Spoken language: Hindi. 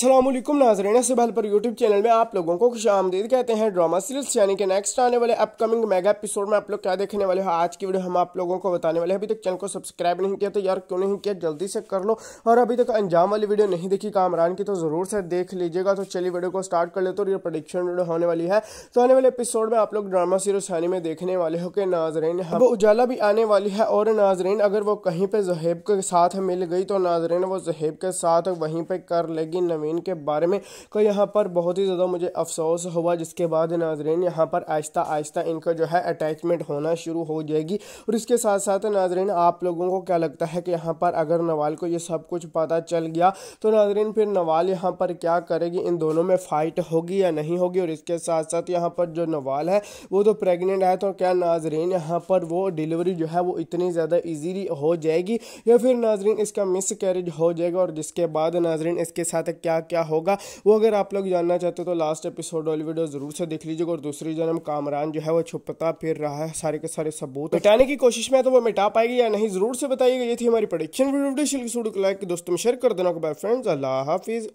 असलम नाजरीन बहल पर यूट्यूब चैनल में आप लोगों को खुश आमदीद कहते हैं ड्रामा सीरियल्स यानी कि नेक्स्ट आने वाले अपकमिंग मेगा एपिसोड में आप लोग क्या देखने वाले हो आज की वीडियो हम आप लोगों को बताने वाले हैं अभी तक चैनल को सब्सक्राइब नहीं किया तो यार क्यों नहीं किया जल्दी से कर लो और अभी तक अंजाम वाली वीडियो नहीं देखी कामरान की तो ज़रूर से देख लीजिएगा तो चलिए वीडियो को स्टार्ट कर लेते तो ये प्रडिक्शन वीडियो होने वाली है तो आने वाले एपिसोड में आप लोग ड्रामा सीरियल यानी में देखने वाले हो कि नाजरीन हाँ। वो उजाला भी आने वाली है और नाजरीन अगर वो कहीं पर जहेब के साथ मिल गई तो नाजरीन वो जहेब के साथ वहीं पर कर लेगी नवीन इनके बारे में को यहाँ पर बहुत ही ज़्यादा मुझे अफसोस हुआ जिसके बाद नाजरीन यहाँ पर आहिस्ता आहिस्ता इनका जो है अटैचमेंट होना शुरू हो जाएगी और इसके साथ साथ नाजरीन आप लोगों को क्या लगता है कि यहाँ पर अगर नवाल को ये सब कुछ पता चल गया तो नाजरीन फिर नवाल यहाँ पर क्या करेगी इन दोनों में फ़ाइट होगी या नहीं होगी और इसके साथ साथ यहाँ पर जो नवाल है वो तो प्रेगनेंट है तो क्या नाजरीन यहाँ पर वो डिलीवरी जो है वो इतनी ज़्यादा ईजीली हो जाएगी या फिर नाजरीन इसका मिस कैरेज हो जाएगा और जिसके बाद नाजरीन इसके साथ क्या क्या क्या होगा वो अगर आप लोग जानना चाहते हो तो लास्ट एपिसोड वाली वीडियो जरूर से देख लीजिएगा और दूसरी जन्म कामरान जो है वो छुपता फिर रहा है सारे के सारे सबूत मिटाने की कोशिश में तो वो मिटा पाएगी या नहीं जरूर से बताइएगा ये थी हमारी प्रोडिक्शन वीडियो लाइक दोस्तों में शेयर कर देना फ्रेंड्स अल्लाह हाफिज़